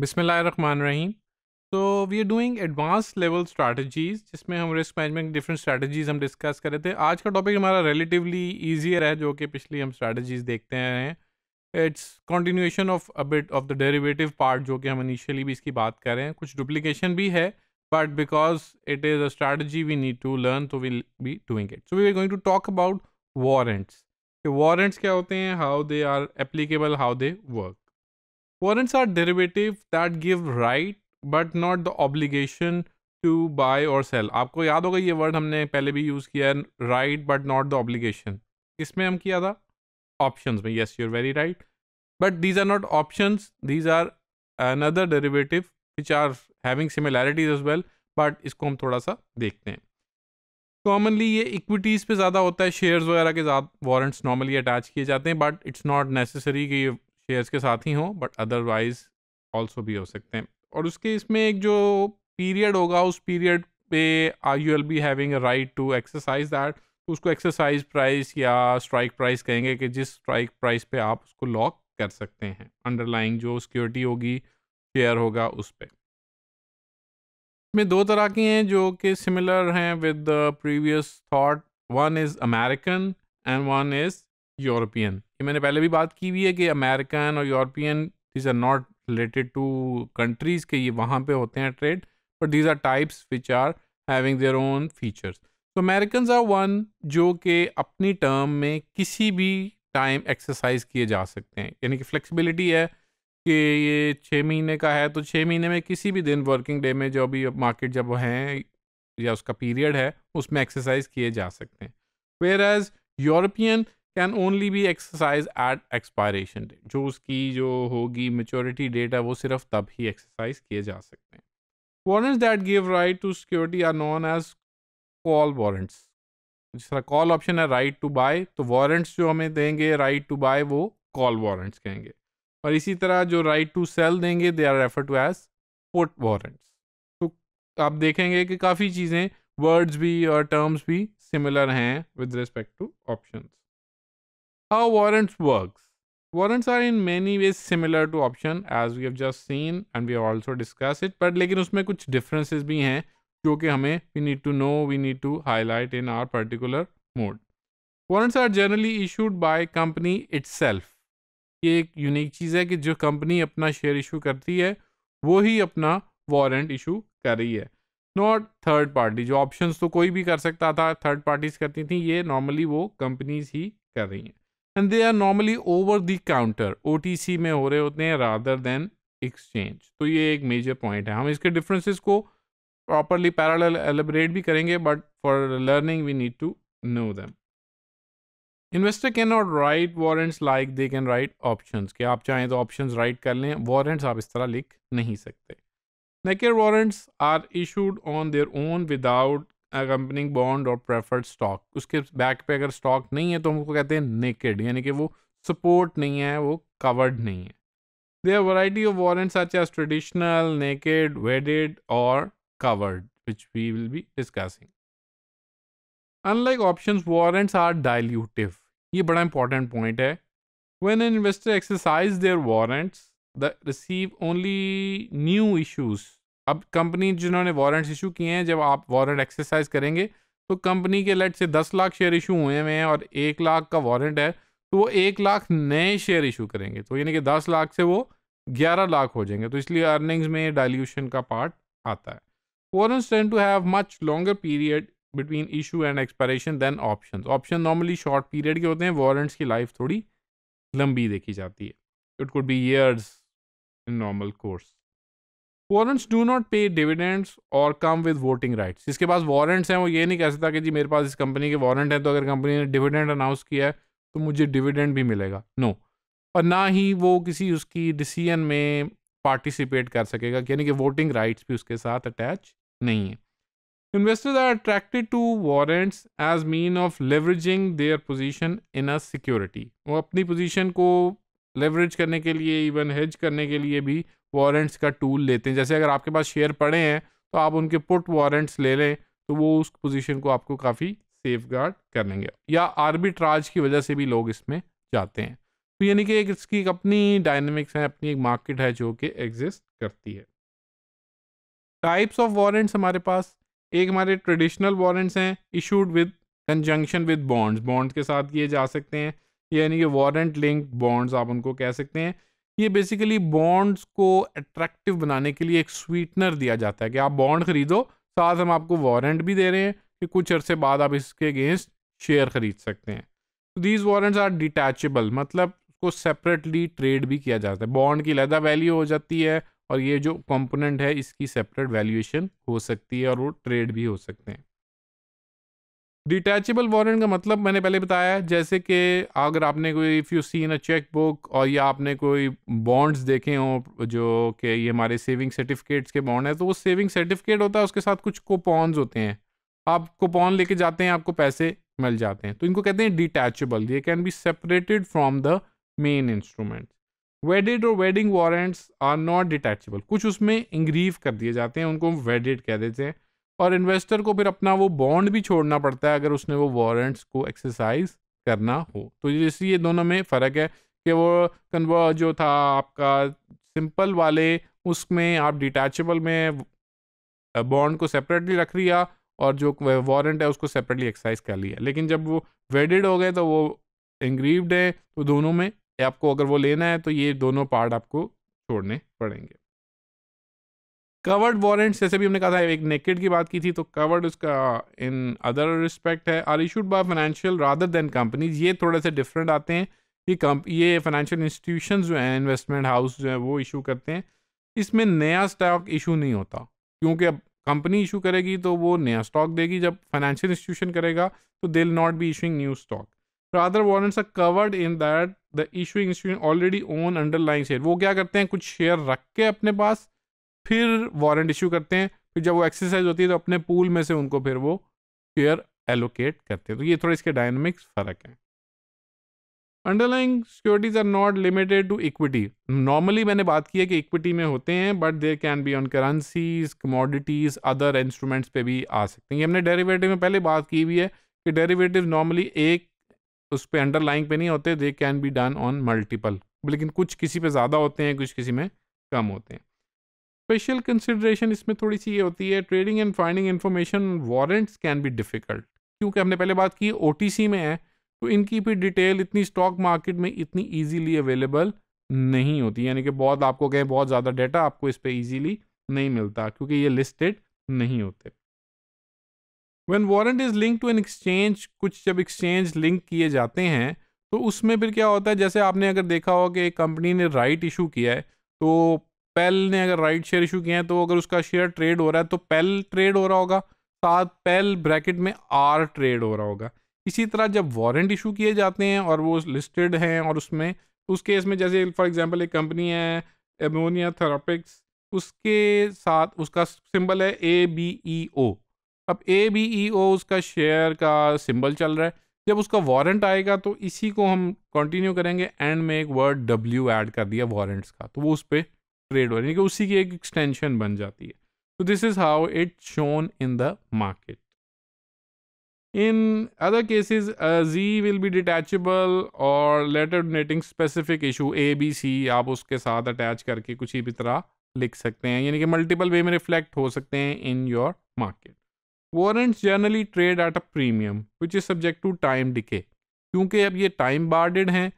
रहीम तो we are doing advance level strategies जिसमें हम रिस्क मैनेजमेंट डिफरेंट स्ट्रैटेजीज हम डिस्कस कर रहे थे आज का टॉपिक हमारा रिलेटिवली ईजियर है जो कि पिछली हम स्ट्रैटेजीज देखते हैं it's continuation of a bit of the derivative part जो कि हम इनिशियली भी इसकी बात कर रहे हैं कुछ डुप्लीकेशन भी है but because it is a strategy we need to learn तो will be doing it so we are going to talk about warrants कि वारंट्स क्या होते हैं how they are applicable how they work Warrants are derivative that give right but not the obligation to buy और sell आपको याद होगा ये word हमने पहले भी यूज़ किया है right but not the obligation इसमें हम किया था ऑप्शन में yes you're very right but these are not option these are another derivative which are having similarities as well but इसको हम थोड़ा सा देखते हैं कॉमनली ये इक्विटीज़ पे ज़्यादा होता है शेयर्स वगैरह के साथ वारंट्स नॉर्मली अटैच किए जाते हैं बट इट्स नॉट नेसेसरी कि ये शेयर्स के साथ ही हों बट अदरवाइज ऑल्सो भी हो सकते हैं और उसके इसमें एक जो पीरियड होगा उस पीरियड पे I you'll be having a right to exercise that उसको एक्सरसाइज प्राइस या स्ट्राइक प्राइस कहेंगे कि जिस स्ट्राइक प्राइस पे आप उसको लॉक कर सकते हैं अंडरलाइंग जो सिक्योरिटी होगी शेयर होगा उस पर इसमें दो तरह की हैं जो कि सिमिलर हैं with previous thought one is American and one is European ये मैंने पहले भी बात की हुई है कि अमेरिकन और European these are not related to countries के ये वहाँ पे होते हैं trade but these are types which are having their own features तो अमेरिकन आर वन जो कि अपनी टर्म में किसी भी टाइम एक्सरसाइज किए जा सकते हैं यानी कि फ्लेक्सिबिलिटी है कि ये छः महीने का है तो छः महीने में किसी भी दिन वर्किंग डे में जो भी मार्केट जब हैं या उसका पीरियड है उसमें एक्सरसाइज किए जा सकते हैं whereas European can only be exercise at expiration date जो उसकी जो होगी मेचोरिटी डेट है वो सिर्फ तब ही एक्सरसाइज किए जा सकते हैं warrants that give right to security are known as call warrants जिस तरह कॉल ऑप्शन है राइट टू बाय तो वारंट्स जो हमें देंगे राइट टू बाय वो कॉल वारंट्स कहेंगे और इसी तरह जो राइट टू सेल देंगे they are refer to as put warrants तो आप देखेंगे कि काफ़ी चीज़ें वर्ड्स भी और टर्म्स भी सिमिलर हैं with respect to options How warrants works. Warrants are in many ways similar to option as we have just seen and we have also discussed it. But lekin usme kuch differences bhi hain jo ki hame we need to know, we need to highlight in our particular mode. Warrants are generally issued by company itself. ये एक unique चीज़ है कि जो company अपना share issue करती है वो ही अपना वारंट इशू कर रही है नॉट थर्ड पार्टी जो ऑप्शंस तो कोई भी कर सकता था थर्ड पार्टीज करती थी ये नॉर्मली वो कंपनीज ही कर रही हैं and they are normally over the counter ओ में हो रहे होते हैं रादर देन एक्सचेंज तो ये एक मेजर पॉइंट है हम इसके डिफरेंसेस को प्रॉपरली पैरल एलिब्रेट भी करेंगे but for learning we need to know them investor can not write warrants like they can write option कि आप चाहें तो ऑप्शन राइट कर लें वारंट्स आप इस तरह लिख नहीं सकते naked warrants are issued on their own without accompanying bond और प्रेफर्ड स्टॉक उसके बैक पे अगर स्टॉक नहीं है तो हमको कहते हैं नेकेड यानी कि वो सपोर्ट नहीं है वो कवर्ड नहीं है they are variety of warrants such as traditional naked wedded और covered which we will be discussing unlike option warrants are dilutive ये बड़ा इंपॉर्टेंट पॉइंट है when an investor exercise their warrants the receive only new issues अब company जिन्होंने warrants issue किए हैं जब आप वारंट एक्सरसाइज करेंगे तो कंपनी के लेट से दस लाख शेयर इशू हुए हुए हैं और एक लाख का वारंट है तो वो एक लाख नए शेयर इशू करेंगे तो यानी कि दस लाख से वो ग्यारह लाख हो जाएंगे तो इसलिए अर्निंग्स में डाइल्यूशन का पार्ट आता है warrants tend to have much longer period between issue and expiration than option option normally short period के होते हैं वारंट्स की लाइफ थोड़ी लंबी देखी जाती है it could be years in normal course warrants do not pay dividends और कम विद वोटिंग राइट्स जिसके पास वारंट्स हैं वो ये नहीं कह सकता कि जी मेरे पास इस कंपनी के वारंट हैं तो अगर कंपनी ने डिविडेंड अनाउंस किया है तो मुझे डिविडेंड भी मिलेगा नो no. और ना ही वो किसी उसकी डिसीजन में पार्टिसिपेट कर सकेगा यानी कि वोटिंग राइट्स भी उसके साथ अटैच नहीं है investors are attracted to warrants as mean of leveraging their position in a security वो अपनी पोजिशन को लेवरेज करने के लिए इवन हेज करने के लिए भी वारंट्स का टूल लेते हैं जैसे अगर आपके पास शेयर पड़े हैं तो आप उनके पुट वारंट्स ले लें तो वो उस पोजीशन को आपको काफ़ी सेफ गार्ड कर लेंगे या आर्बिट्राज की वजह से भी लोग इसमें जाते हैं तो यानी कि एक इसकी एक अपनी डायनेमिक्स है अपनी एक मार्केट है जो कि एग्जिस्ट करती है टाइप्स ऑफ वारंट्स हमारे पास एक हमारे ट्रेडिशनल वारंट्स हैं issued with conjunction with bonds bonds के साथ किए जा सकते हैं यानी कि वारंट लिंक बॉन्ड्स आप उनको कह सकते हैं ये बेसिकली बॉन्ड्स को अट्रैक्टिव बनाने के लिए एक स्वीटनर दिया जाता है कि आप बॉन्ड खरीदो साथ हम आपको वारंट भी दे रहे हैं कि कुछ अरसे बाद आप इसके अगेंस्ट शेयर खरीद सकते हैं तो दीज वारंट्स आर डिटैचेबल मतलब उसको सेपरेटली ट्रेड भी किया जाता है बॉन्ड की लहदा वैल्यू हो जाती है और ये जो कंपोनेंट है इसकी सेपरेट वैल्यूएशन हो सकती है और वो ट्रेड भी हो सकते हैं डिटैचबल वारंट का मतलब मैंने पहले बताया है जैसे कि अगर आपने कोई if you seen a cheque book और या आपने कोई बॉन्ड्स देखे हों जो कि ये हमारे सेविंग सर्टिफिकेट्स के बॉन्ड हैं तो वो सेविंग सर्टिफिकेट होता है उसके साथ कुछ कोपॉन्स होते हैं आप कोपॉन लेके जाते हैं आपको पैसे मिल जाते हैं तो इनको कहते हैं डिटैचबल ये can be separated from the main instrument wedded और wedding warrants are not detachable कुछ उसमें इंग्रीव कर दिए जाते हैं उनको वेडिड कह देते हैं और इन्वेस्टर को फिर अपना वो बॉन्ड भी छोड़ना पड़ता है अगर उसने वो वारंट्स को एक्सरसाइज करना हो तो जैसे ये दोनों में फ़र्क है कि वो कन्वर्ट जो था आपका सिंपल वाले उसमें आप डिटैचबल में बॉन्ड को सेपरेटली रख लिया और जो वारंट है उसको सेपरेटली एक्सरसाइज कर लिया लेकिन जब वो वेडिड हो गए तो वो इंग्रीव्ड है तो दोनों में आपको अगर वो लेना है तो ये दोनों पार्ट आपको छोड़ने पड़ेंगे कवर्ड वॉरेंट जैसे भी हमने कहा था एक नेकेड की बात की थी तो कवर्ड उसका इन अदर रिस्पेक्ट है are issued by financial rather than companies ये थोड़े से डिफरेंट आते हैं ये कंप ये फाइनेंशियल इंस्टीट्यूशन जो हैं इन्वेस्टमेंट हाउस जो है वो इशू करते हैं इसमें नया स्टॉक इशू नहीं होता क्योंकि अब कंपनी इशू करेगी तो वो नया स्टॉक देगी जब फाइनेंशियल इंस्टीट्यूशन करेगा तो they will not be issuing new stock rather warrants are covered in that the issuing institution already own underline share वो क्या करते हैं कुछ शेयर रख के अपने पास फिर वारंट इशू करते हैं फिर जब वो एक्सरसाइज होती है तो अपने पूल में से उनको फिर वो शेयर एलोकेट करते हैं तो ये थोड़ा इसके डायनमिक्स फ़र्क है underlying securities are not limited to equity normally मैंने बात की है कि इक्विटी में होते हैं but there can be on currencies commodities other instruments पे भी आ सकते हैं ये हमने डेरिवेटिव में पहले बात की हुई है कि डेरिवेटिव नॉर्मली एक उस पर अंडरलाइंग पे नहीं होते they can be done on multiple लेकिन कुछ किसी पे ज़्यादा होते हैं कुछ किसी में कम होते हैं स्पेशल कंसिड्रेशन इसमें थोड़ी सी ये होती है trading and finding information warrants can be difficult क्योंकि हमने पहले बात की ओ में है तो इनकी भी डिटेल इतनी स्टॉक मार्केट में इतनी ईजीली अवेलेबल नहीं होती यानी कि बहुत आपको कहें बहुत ज़्यादा डाटा आपको इस पर ईजीली नहीं मिलता क्योंकि ये लिस्टेड नहीं होते when warrant is link to an exchange कुछ जब एक्सचेंज लिंक किए जाते हैं तो उसमें फिर क्या होता है जैसे आपने अगर देखा हो कि एक कंपनी ने राइट इशू किया है तो पेल ने अगर राइट शेयर इशू किया है तो अगर उसका शेयर ट्रेड हो रहा है तो पेल ट्रेड हो रहा होगा साथ पेल ब्रैकेट में आर ट्रेड हो रहा होगा इसी तरह जब वारंट इशू किए जाते हैं और वो लिस्टेड हैं और उसमें तो उस केस में जैसे फॉर एग्जांपल एक कंपनी है एमोनिया थेरापिक्स उसके साथ उसका सिंबल है ए बी ई ओ अब ए बी ई ओ उसका शेयर का सिंबल चल रहा है जब उसका वारंट आएगा तो इसी को हम कंटिन्यू करेंगे एंड में एक वर्ड डब्ल्यू ऐड कर दिया वारंट्स का तो वो उस पर ट्रेड वाली यानी कि उसी की एक एक्सटेंशन बन जाती है तो this is how it shown in the market in other cases जी विल बी डिटैचबल और letter denoting specific issue A B C आप उसके साथ अटैच करके कुछ भी तरह लिख सकते हैं यानी कि मल्टीपल वे में रिफ्लेक्ट हो सकते हैं in your market warrants generally trade at a premium which is subject to time decay क्योंकि अब ये टाइम बार्डेड हैं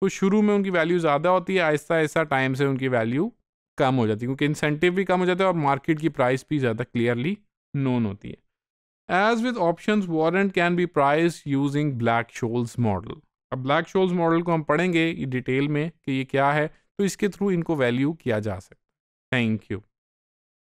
तो शुरू में उनकी वैल्यू ज़्यादा होती है आहिस्ता आहिस्ता टाइम से उनकी वैल्यू कम हो जाती है क्योंकि इंसेंटिव भी कम हो जाता है और मार्केट की प्राइस भी ज़्यादा क्लियरली नोन होती है as with option warrant can be price using Black Scholes model अब ब्लैक शोल्स मॉडल को हम पढ़ेंगे डिटेल में कि ये क्या है तो इसके थ्रू इनको वैल्यू किया जा सकता है थैंक यू